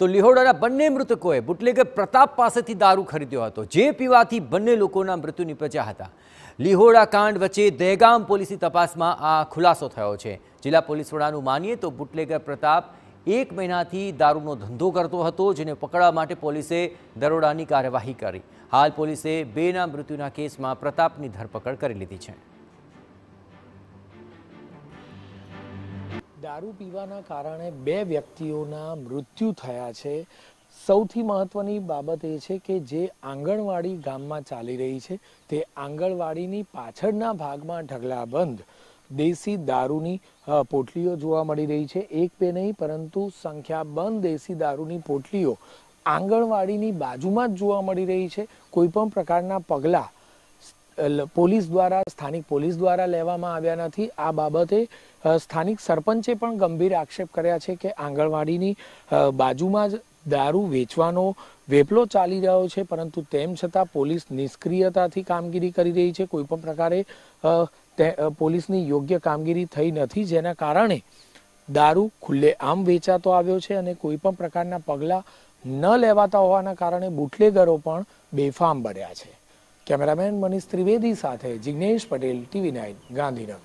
તો લિહોડાના બંને મૃતકોએ બુટલેગર પ્રતાપ પાસેથી દારૂ ખરીદ્યો હતો જે પીવાથી બંને લોકોના મૃત્યુ નિપજ્યા હતા લિહોડા કાંડ વચ્ચે દહેગામ પોલીસની તપાસમાં આ ખુલાસો થયો છે જિલ્લા પોલીસ વડાનું માનીએ તો બુટલેગર પ્રતાપ એક મહિનાથી દારૂનો ધંધો કરતો હતો જેને પકડવા માટે પોલીસે દરોડાની કાર્યવાહી કરી હાલ પોલીસે બેના મૃત્યુના કેસમાં પ્રતાપની ધરપકડ કરી લીધી છે દારૂ પીવાના કારણે બે વ્યક્તિઓના મૃત્યુ થયા છે સૌથી મહત્વની બાબત એ છે કે જે આંગણવાડી ગામમાં ચાલી રહી છે તે આંગણવાડીની પાછળના ભાગમાં ઢગલાબંધ દેશી દારૂની પોટલીઓ જોવા મળી રહી છે એક બે નહીં પરંતુ સંખ્યાબંધ દેશી દારૂની પોટલીઓ આંગણવાડીની બાજુમાં જ જોવા મળી રહી છે કોઈપણ પ્રકારના પગલાં પોલીસ દ્વારા સ્થાનિક પોલીસ દ્વારા લેવામાં આવ્યા નથી આ બાબતે સ્થાનિક સરપંચે પણ ગંભીર આક્ષેપ કર્યા છે કે આંગણવાડીની બાજુમાં જ દારૂ વેચવાનો વેપલો ચાલી રહ્યો છે પરંતુ તેમ છતાં પોલીસ નિષ્ક્રિયતાથી કામગીરી કરી રહી છે કોઈ પણ પ્રકારે પોલીસની યોગ્ય કામગીરી થઈ નથી જેના કારણે દારૂ ખુલ્લે આમ વેચાતો આવ્યો છે અને કોઈ પણ પ્રકારના પગલાં ન લેવાતા હોવાના કારણે બુટલેગરો પણ બેફામ બન્યા છે કેમેરામેન મનીષ ત્રિવેદી સાથે જિજ્ઞેશ પટેલ ટીવી નાઇન ગાંધીનગર